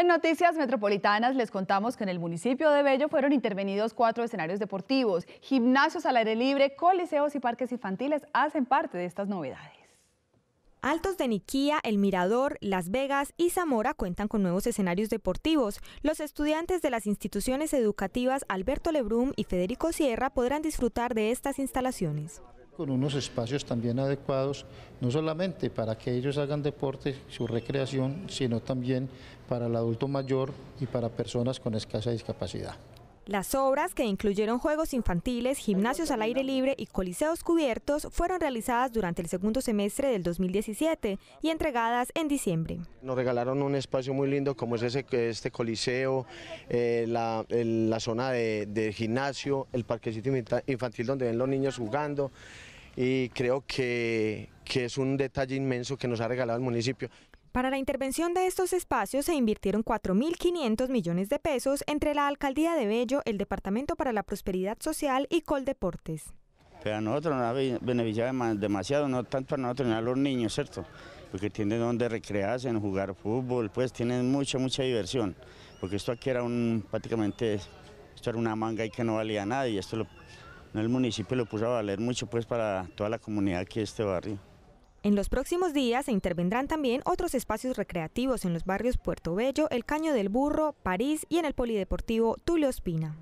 En Noticias Metropolitanas les contamos que en el municipio de Bello fueron intervenidos cuatro escenarios deportivos, gimnasios al aire libre, coliseos y parques infantiles hacen parte de estas novedades. Altos de Niquía, El Mirador, Las Vegas y Zamora cuentan con nuevos escenarios deportivos. Los estudiantes de las instituciones educativas Alberto Lebrum y Federico Sierra podrán disfrutar de estas instalaciones. Con unos espacios también adecuados, no solamente para que ellos hagan deporte, su recreación, sino también para el adulto mayor y para personas con escasa discapacidad. Las obras, que incluyeron juegos infantiles, gimnasios al aire libre y coliseos cubiertos, fueron realizadas durante el segundo semestre del 2017 y entregadas en diciembre. Nos regalaron un espacio muy lindo como es ese, este coliseo, eh, la, zona de, de, gimnasio, el parquecito infantil donde ven los niños jugando y creo que, es un detalle inmenso que nos ha regalado el municipio. Para la intervención de estos espacios se invirtieron 4.500 millones de pesos entre la Alcaldía de Bello, el Departamento para la Prosperidad Social y Coldeportes. Pero a nosotros nos ha beneficiado demasiado, no tanto para nosotros, sino a los niños, ¿cierto? Porque tienen donde recrearse, jugar fútbol, pues tienen mucha, mucha diversión. Porque esto aquí era un, prácticamente, esto era una manga y que no valía nada y esto lo el municipio lo puso a valer mucho pues para toda la comunidad aquí de este barrio. En los próximos días se intervendrán también otros espacios recreativos en los barrios Puerto Bello, El Caño del Burro, París y en el Polideportivo Tulio Espina.